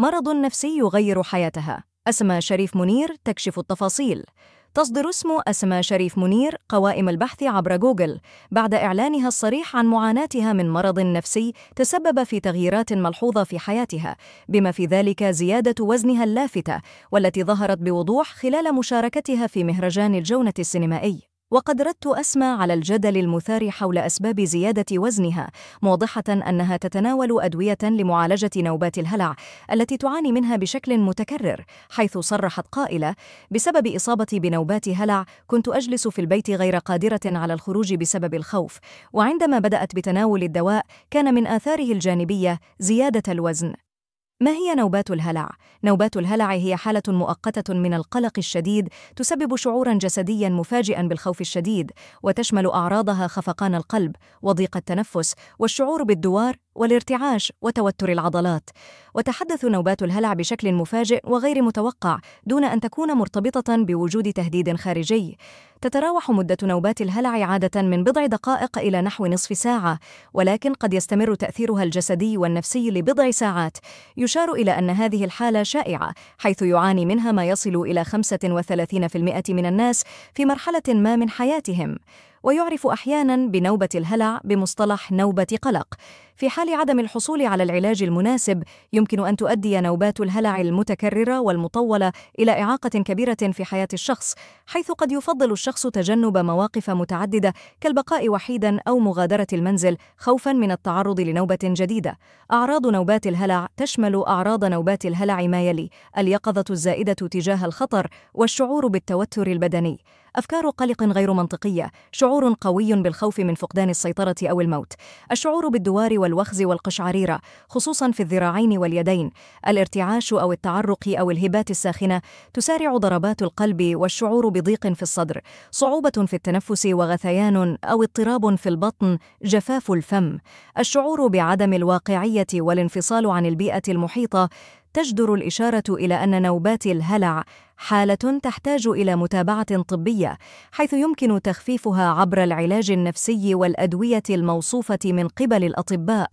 مرض نفسي يغير حياتها أسماء شريف منير تكشف التفاصيل تصدر اسم أسماء شريف منير قوائم البحث عبر جوجل بعد إعلانها الصريح عن معاناتها من مرض نفسي تسبب في تغييرات ملحوظة في حياتها بما في ذلك زيادة وزنها اللافتة والتي ظهرت بوضوح خلال مشاركتها في مهرجان الجونة السينمائي وقد ردت أسمى على الجدل المثار حول أسباب زيادة وزنها موضحة أنها تتناول أدوية لمعالجة نوبات الهلع التي تعاني منها بشكل متكرر حيث صرحت قائلة بسبب إصابتي بنوبات هلع كنت أجلس في البيت غير قادرة على الخروج بسبب الخوف وعندما بدأت بتناول الدواء كان من آثاره الجانبية زيادة الوزن ما هي نوبات الهلع؟ نوبات الهلع هي حالة مؤقتة من القلق الشديد تسبب شعورا جسديا مفاجئا بالخوف الشديد، وتشمل أعراضها خفقان القلب، وضيق التنفس، والشعور بالدوار والارتعاش وتوتر العضلات وتحدث نوبات الهلع بشكل مفاجئ وغير متوقع دون أن تكون مرتبطة بوجود تهديد خارجي تتراوح مدة نوبات الهلع عادة من بضع دقائق إلى نحو نصف ساعة، ولكن قد يستمر تأثيرها الجسدي والنفسي لبضع ساعات. يشار إلى أن هذه الحالة شائعة، حيث يعاني منها ما يصل إلى 35% من الناس في مرحلة ما من حياتهم. ويعرف أحيانا بنوبة الهلع بمصطلح نوبة قلق في حال عدم الحصول على العلاج المناسب يمكن أن تؤدي نوبات الهلع المتكررة والمطولة إلى إعاقة كبيرة في حياة الشخص حيث قد يفضل الشخص تجنب مواقف متعددة كالبقاء وحيدا أو مغادرة المنزل خوفا من التعرض لنوبة جديدة أعراض نوبات الهلع تشمل أعراض نوبات الهلع ما يلي اليقظة الزائدة تجاه الخطر والشعور بالتوتر البدني أفكار قلق غير منطقية، شعور قوي بالخوف من فقدان السيطرة أو الموت، الشعور بالدوار والوخز والقشعريرة، خصوصا في الذراعين واليدين، الارتعاش أو التعرق أو الهبات الساخنة، تسارع ضربات القلب والشعور بضيق في الصدر، صعوبة في التنفس وغثيان أو اضطراب في البطن، جفاف الفم، الشعور بعدم الواقعية والانفصال عن البيئة المحيطة، تجدر الإشارة إلى أن نوبات الهلع حالة تحتاج إلى متابعة طبية، حيث يمكن تخفيفها عبر العلاج النفسي والأدوية الموصوفة من قبل الأطباء،